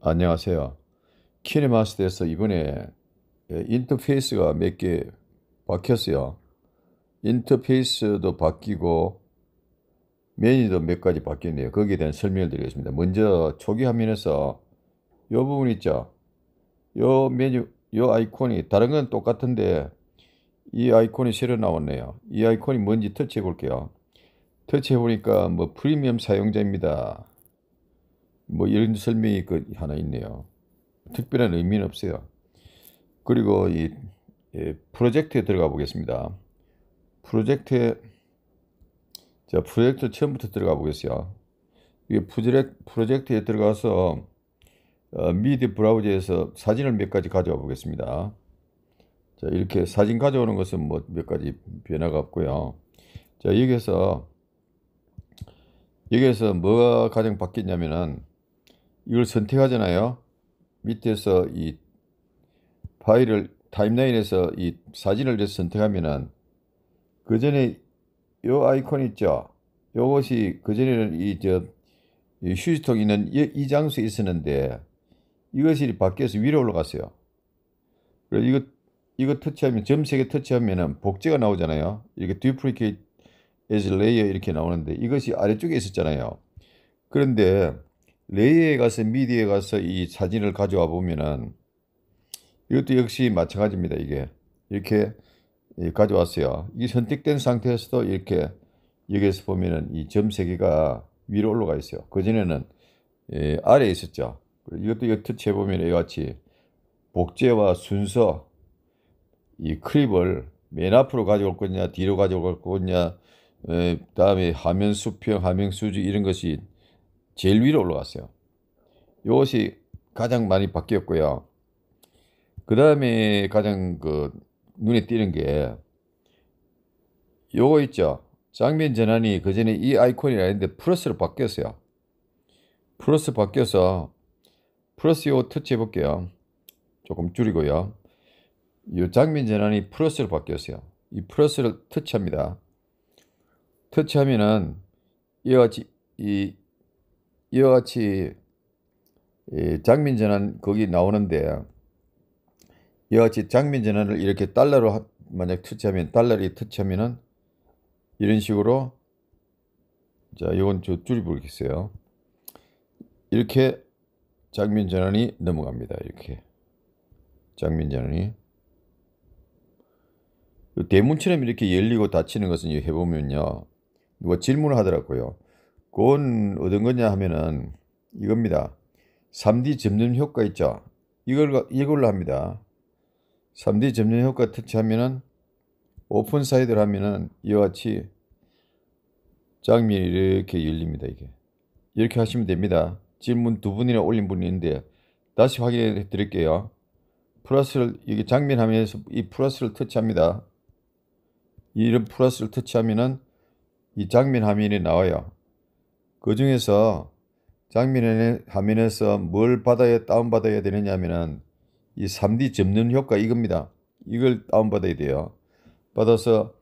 안녕하세요. 키네마스터에서 이번에 인터페이스가 몇 개 바뀌었어요. 인터페이스도 바뀌고 메뉴도 몇 가지 바뀌었네요. 거기에 대한 설명을 드리겠습니다. 먼저 초기 화면에서 이 부분 있죠. 이 메뉴, 이 아이콘이 다른 건 똑같은데 이 아이콘이 새로 나왔네요. 이 아이콘이 뭔지 터치해 볼게요. 터치해보니까 뭐 프리미엄 사용자입니다. 뭐 이런 설명이 그 하나 있네요. 특별한 의미는 없어요. 그리고 이 예, 프로젝트에 들어가 보겠습니다. 프로젝트에 자 프로젝트 처음부터 들어가 보겠어요. 이게 프로젝트에 들어가서 어, 미디 브라우저에서 사진을 몇 가지 가져와 보겠습니다. 자 이렇게 사진 가져오는 것은 뭐 몇 가지 변화가 없고요. 자 여기에서 여기에서 뭐가 가장 바뀌냐면은 었 이걸 선택하잖아요. 밑에서 이 파일을 타임라인에서 이 사진을 선택하면은 그 전에 요 아이콘 있죠. 요것이 그 전에는 이저 휴지통 있는 이, 이 장소에 있었는데 이것이 바뀌어서 위로 올라갔어요. 그래서 이거 이거 터치하면 점세개 터치하면은 복제가 나오잖아요. 이렇게 d u p l i c as layer 이렇게 나오는데 이것이 아래쪽에 있었잖아요. 그런데 레이에 가서 미디에 가서 이 사진을 가져와 보면은 이것도 역시 마찬가지입니다. 이게 이렇게 예, 가져왔어요. 이 선택된 상태에서도 이렇게 여기에서 보면은 이점세 개가 위로 올라가 있어요. 그 전에는 예, 아래에 있었죠. 이것도 여태체 보면 이 같이 복제와 순서 이 크립을 맨 앞으로 가져올 거냐 뒤로 가져올 거냐 에, 다음에 하면 수평, 하면 수직 이런 것이 제일 위로 올라왔어요 이것이 가장 많이 바뀌었고요. 그 다음에 가장 그 눈에 띄는 게 요거 있죠. 장면 전환이 그 전에 이 아이콘이 아닌데 플러스로 바뀌었어요. 플러스 바뀌어서 플러스 요 터치 해볼게요. 조금 줄이고요. 요 장면 전환이 플러스로 바뀌었어요. 이 플러스를 터치합니다. 터치하면은 이와 같이 이 이와 같이 이 장민 전환 거기 나오는데 이와 같이 장민 전환을 이렇게 달러로 하, 만약 터치하면 달러를 터치하면은 이런 식으로 자 이건 저 줄여보겠어요 이렇게 장민 전환이 넘어갑니다 이렇게 장민 전환이 그 대문처럼 이렇게 열리고 닫히는 것은 해보면요 누가 뭐 질문을 하더라고요. 그건 어떤 거냐 하면은 이겁니다. 3D 점점 효과 있죠. 이걸, 이걸로 합니다. 3D 점점 효과 터치하면은 오픈 사이드를 하면은 이와 같이 장면이 이렇게 열립니다. 이게. 이렇게 하시면 됩니다. 질문 두 분이나 올린 분이 있는데 다시 확인해 드릴게요. 플러스를 이게 장면 화면에서 이 플러스를 터치합니다. 이런 플러스를 터치하면은 이 장면 화면이 나와요. 그 중에서 장면 화면에서 뭘 받아야 다운받아야 되느냐면은 하이 3D 접는 효과 이겁니다. 이걸 다운받아야 돼요. 받아서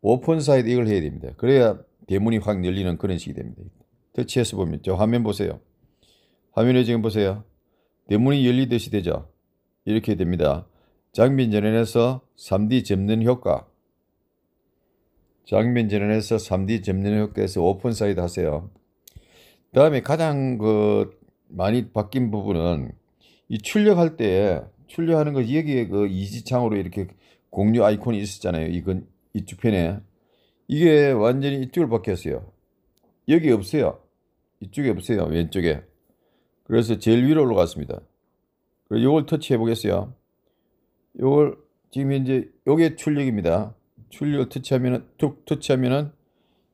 오픈 사이드 이걸 해야 됩니다. 그래야 대문이 확 열리는 그런 식이 됩니다. 터치해서 보면 저 화면 보세요. 화면에 지금 보세요. 대문이 열리듯이 되죠. 이렇게 됩니다. 장비 전환에서 3D 접는 효과 장면 전환해서 3D 점진효과에서 오픈 사이드 하세요. 다음에 가장 그 많이 바뀐 부분은 이 출력할 때 출력하는 거 여기에 그 이지창으로 이렇게 공유 아이콘이 있었잖아요. 이건 이쪽 편에 이게 완전히 이쪽으로 바뀌었어요. 여기 없어요. 이쪽에 없어요. 왼쪽에. 그래서 제일 위로 올라갔습니다. 그래서 이걸 터치해 보겠어요. 이걸 지금 현재 요게 출력입니다. 출력을 터치하면은 툭 터치하면은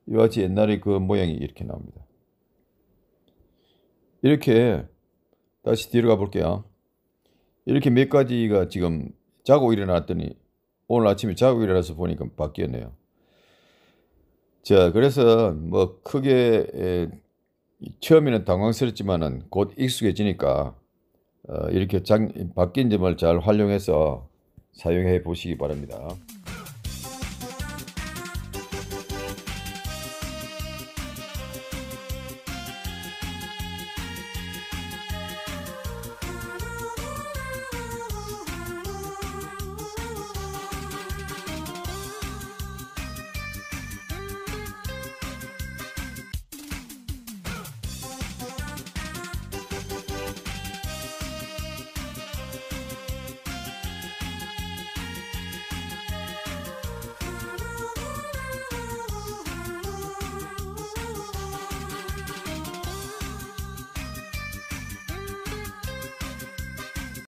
이와 같이 옛날의 그 모양이 이렇게 나옵니다. 이렇게 다시 뒤로 가 볼게요. 이렇게 몇 가지가 지금 자고 일어났더니 오늘 아침에 자고 일어나서 보니까 바뀌었네요. 자, 그래서 뭐 크게 에, 처음에는 당황스럽지만은 곧 익숙해지니까 어, 이렇게 장, 바뀐 점을 잘 활용해서 사용해 보시기 바랍니다.